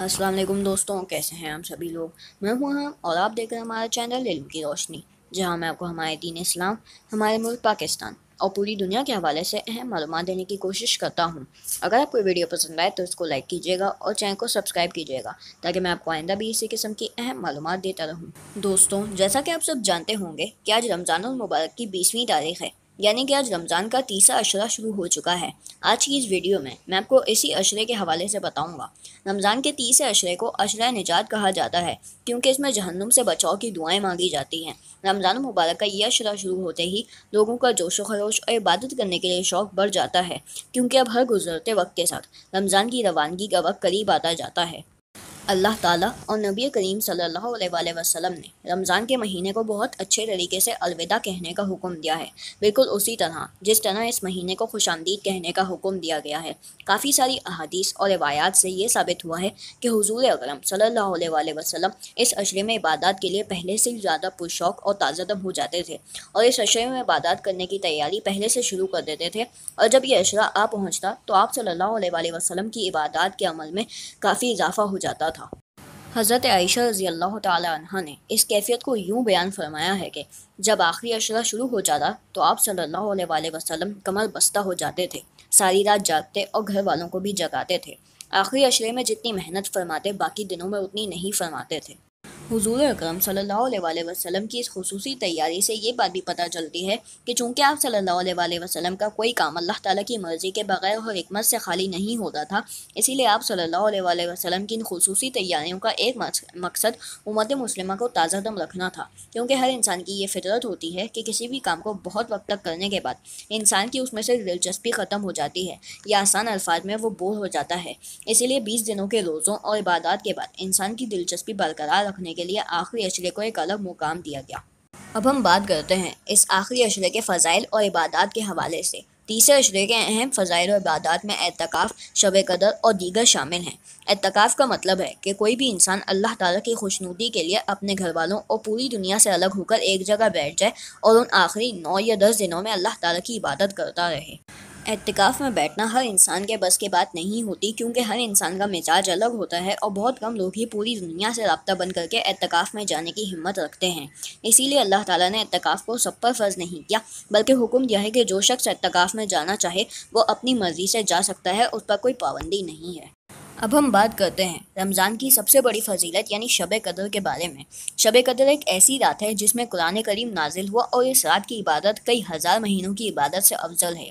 असलम दोस्तों कैसे हैं हम सभी लोग मैं हूँ हम और आप देख रहे हैं हमारा चैनल इलम की रोशनी जहाँ मैं आपको हमारे दीन इस्लाम हमारे मुल्क पाकिस्तान और पूरी दुनिया के हवाले से अहम मालूम देने की कोशिश करता हूँ अगर आपको वीडियो पसंद आए तो इसको लाइक कीजिएगा और चैनल को सब्सक्राइब कीजिएगा ताकि मैं आपको आइंदा भी इसी किस्म की अहम मालूम देता रहूँ दोस्तों जैसा कि आप सब जानते होंगे कि आज रमज़ान मुबारक की बीसवीं तारीख है यानी कि आज रमज़ान का तीसरा अशरा शुरू हो चुका है आज की इस वीडियो में मैं आपको इसी अशरे के हवाले से बताऊंगा रमज़ान के तीसरे अशरे को अशरा निजात कहा जाता है क्योंकि इसमें जहन्नुम से बचाव की दुआएं मांगी जाती हैं रमज़ान मुबारक का यह अशरा शुरू होते ही लोगों का जोश खरोश और इबादत करने के लिए शौक बढ़ जाता है क्योंकि अब हर गुजरते वक्त के साथ रमज़ान की रवानगी का वक्त करीब आता जाता है अल्लाह ताला और नबी करीम सल्लल्लाहु अलैहि वसल्लम ने रमज़ान के महीने को बहुत अच्छे तरीके से अलविदा कहने का हुक्म दिया है बिल्कुल उसी तरह जिस तरह इस महीने को खुश आमदीद कहने का हुक्म दिया गया है काफ़ी सारी अहादीस और रवायात से ये साबित हुआ है कि हजूर अक्रम सल्ला वसलम इस अशरे में इबादत के लिए पहले से ज़्यादा पुरशौक और ताज़ादम हो जाते थे और इस अशरे में इबादत करने की तैयारी पहले से शुरू कर देते थे और जब यह अशरा आ पहुँचता तो आप सल्ला वसलम की इबादत के अमल में काफ़ी इजाफा हो जाता हज़रत आयशा रजी अल्लाह तह ने इस कैफियत को यूँ बयान फरमाया है कि जब आखिरी अशरा शुरू हो जाता तो आप सल्लल्लाहु अलैहि वसल्लम कमर बस्ता हो जाते थे सारी रात जागते और घर वालों को भी जगाते थे आखिरी अशरे में जितनी मेहनत फरमाते बाकी दिनों में उतनी नहीं फरमाते थे हुजूर अकरम सल्लल्लाहु अलैहि वसल्लम की इस खसूसी तैयारी से ये बात भी पता चलती है कि चूँकि आप सल्लल्लाहु अलैहि वसल्लम का कोई काम अल्लाह ताला की मर्ज़ी के बगैर और हमत से खाली नहीं होता था इसीलिए आप सल्लल्लाहु अलैहि वसल्लम की इन खसूस तैयारियों का एक मकसद उमत मुस्लिमा को ताज़ा दम रखना था क्योंकि हर इंसान की ये फितरत होती है कि किसी भी काम को बहुत वक्त तक करने के बाद इंसान की उसमें से दिलचस्पी ख़त्म हो जाती है या आसान अल्फाज में वो बोर हो जाता है इसीलिए बीस दिनों के रोज़ों और इबादत के बाद इंसान की दिलचस्पी बरकरार रखने करने के लिए आखिरी अशरे को एक अलग मुकाम दिया गया अब हम बात करते हैं इस आखिरी अशरे के फ़जाइल और इबादत के हवाले से तीसरे अशरे के अहम फ़जाइल और इबादत में एतकाफ़ शब कदर और दीगर शामिल हैं एतकाफ़ का मतलब है कि कोई भी इंसान अल्लाह ताला की खुशनुदी के लिए अपने घर वालों और पूरी दुनिया से अलग होकर एक जगह बैठ जाए और उन आखिरी नौ या दस दिनों में अल्लाह ताला की इबादत करता रहे एहतिकाफ़ में बैठना हर इंसान के बस के बात नहीं होती क्योंकि हर इंसान का मिजाज अलग होता है और बहुत कम लोग ही पूरी दुनिया से रबता बन करके एहतिकाफ़ में जाने की हिम्मत रखते हैं इसीलिए अल्लाह ताला ने एहतिकाफ़ को सब पर फ़र्ज़ नहीं किया बल्कि हुक्म दिया है कि जो शख्स एहतिकाफ़ में जाना चाहे वो अपनी मर्ज़ी से जा सकता है उस पर कोई पाबंदी नहीं है अब हम बात करते हैं रमज़ान की सबसे बड़ी फजीलत यानी शब कदर के बारे में शब कदर एक ऐसी रात है जिसमें कुरान करीम नाजिल हुआ और इस रात की इबादत कई हज़ार महीनों की इबादत से अफजल है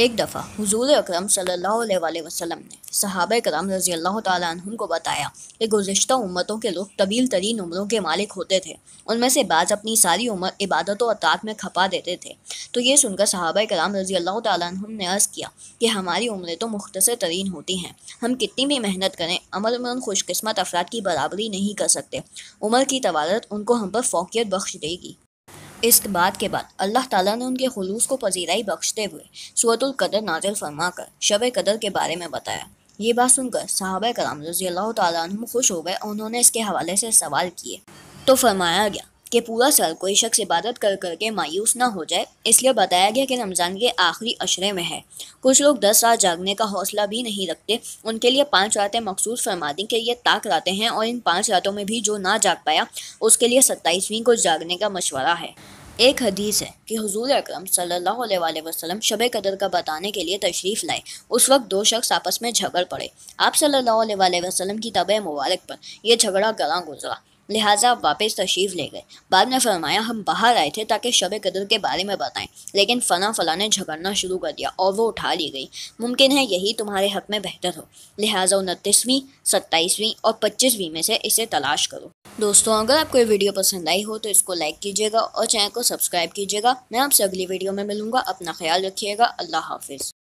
एक दफ़ा हुजूर अकरम सल्लल्लाहु अलैहि वसल्लम ने सहाब कराम रज़ी अल्लाह तुम को बताया कि गुज्त उम्मतों के लोग तवील तरीन उम्रों के मालिक होते थे उनमें से बाज अपनी सारी उम्र इबादत अतात में खपा देते थे तो ये सुनकर सहाब कराम रज़ी अल्लाह तुम ने अर्ज़ किया कि हमारी उम्रें तो मुख्तर तरीन होती हैं हम कितनी भी मेहनत करें अमर में उन खुशकस्मत अफराद की बराबरी नहीं कर सकते उम्र की तवारत उनको हम पर फोकियत बख्श देगी इस बात के बाद अल्लाह ताला ने उनके खलूस को पजीराई बख्शते हुए सूरतुल कदर नाजिल फरमाकर शब कदर के बारे में बताया ये बात सुनकर साहब कराम रजी अल्लाह तुम खुश हो गए उन्होंने इसके हवाले से सवाल किए तो फरमाया गया कि पूरा साल कोई शख्स इबादत कर करके मायूस ना हो जाए इसलिए बताया गया कि रमज़ान के आखिरी अशरे में है कुछ लोग दस रात जागने का हौसला भी नहीं रखते उनके लिए पाँच रातें मखसूस फरमा दें कि ये ताक रातें हैं और इन पाँच रातों में भी जो ना जाग पाया उसके लिए सत्ताईसवीं को जागने का मशवरा है एक हदीस है कि हुजूर अकरम सल्लल्लाहु अलैहि वसल्लम शब कदर का बताने के लिए तशरीफ़ लाए उस वक्त दो शख्स आपस में झगड़ पड़े आप सल्लल्लाहु अलैहि वसल्लम की तब मुबारक पर यह झगड़ा गला गुजरा लिहाजा वापस तशरीफ़ ले गए बाद में फरमाया हम बाहर आए थे ताकि शब कदर के बारे में बताएं लेकिन फ़ना फ़ला ने झगड़ना शुरू कर दिया और वो उठा ली गई मुमकिन है यही तुम्हारे हक में बेहतर हो लिहाजा उनतीसवीं सत्ताईसवीं और पच्चीसवीं में से इसे तलाश करो दोस्तों अगर आपको ये वीडियो पसंद आई हो तो इसको लाइक कीजिएगा और चैनल को सब्सक्राइब कीजिएगा मैं आपसे अगली वीडियो में मिलूँगा अपना ख्याल रखिएगा अल्लाह हाफिज़